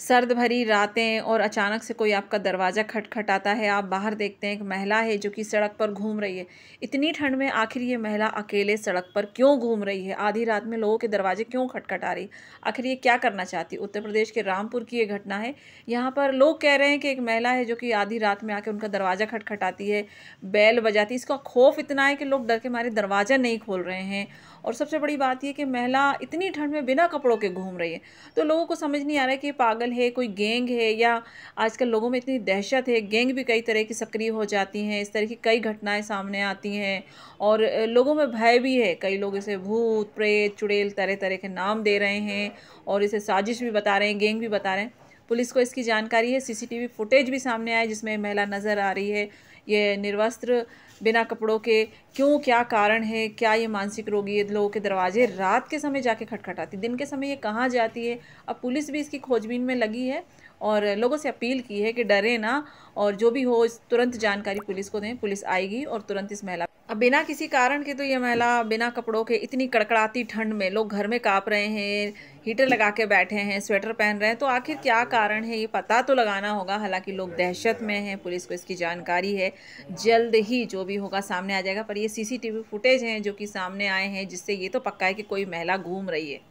सर्द भरी रातें और अचानक से कोई आपका दरवाज़ा खटखटाता है आप बाहर देखते हैं एक महिला है जो कि सड़क पर घूम रही है इतनी ठंड में आखिर ये महिला अकेले सड़क पर क्यों घूम रही है आधी रात में लोगों के दरवाजे क्यों खटखटा रही आखिर ये क्या करना चाहती उत्तर प्रदेश के रामपुर की ये घटना है यहाँ पर लोग कह रहे हैं कि एक महिला है जो कि आधी रात में आकर उनका दरवाज़ा खटखटाती है बैल बजाती है इसका खौफ इतना है कि लोग डर के मारे दरवाज़ा नहीं खोल रहे हैं और सबसे बड़ी बात यह कि महिला इतनी ठंड में बिना कपड़ों के घूम रही है तो लोगों को समझ नहीं आ रहा है कि पागल क्रिमिनल है कोई गैंग है या आजकल लोगों में इतनी दहशत है गैंग भी कई तरह की सक्रिय हो जाती हैं इस तरह की कई घटनाएं सामने आती हैं और लोगों में भय भी है कई लोग इसे भूत प्रेत चुड़ैल तरह तरह के नाम दे रहे हैं और इसे साजिश भी बता रहे हैं गेंग भी बता रहे हैं पुलिस को इसकी जानकारी है सीसीटीवी फुटेज भी सामने आया जिसमें महिला नज़र आ रही है ये निर्वस्त्र बिना कपड़ों के क्यों क्या कारण है क्या ये मानसिक रोगी है लोगों के दरवाजे रात के समय जाके खटखटाती दिन के समय ये कहाँ जाती है अब पुलिस भी इसकी खोजबीन में लगी है और लोगों से अपील की है कि डरे ना और जो भी हो तुरंत जानकारी पुलिस को दें पुलिस आएगी और तुरंत इस महिला अब बिना किसी कारण के तो ये महिला बिना कपड़ों के इतनी कड़कड़ाती ठंड में लोग घर में काँप रहे हैं हीटर लगा के बैठे हैं स्वेटर पहन रहे हैं तो आखिर क्या कारण है ये पता तो लगाना होगा हालांकि लोग दहशत में हैं पुलिस को इसकी जानकारी है जल्द ही जो भी होगा सामने आ जाएगा पर ये सीसीटीवी फुटेज हैं जो कि सामने आए हैं जिससे ये तो पक्का है कि कोई महिला घूम रही है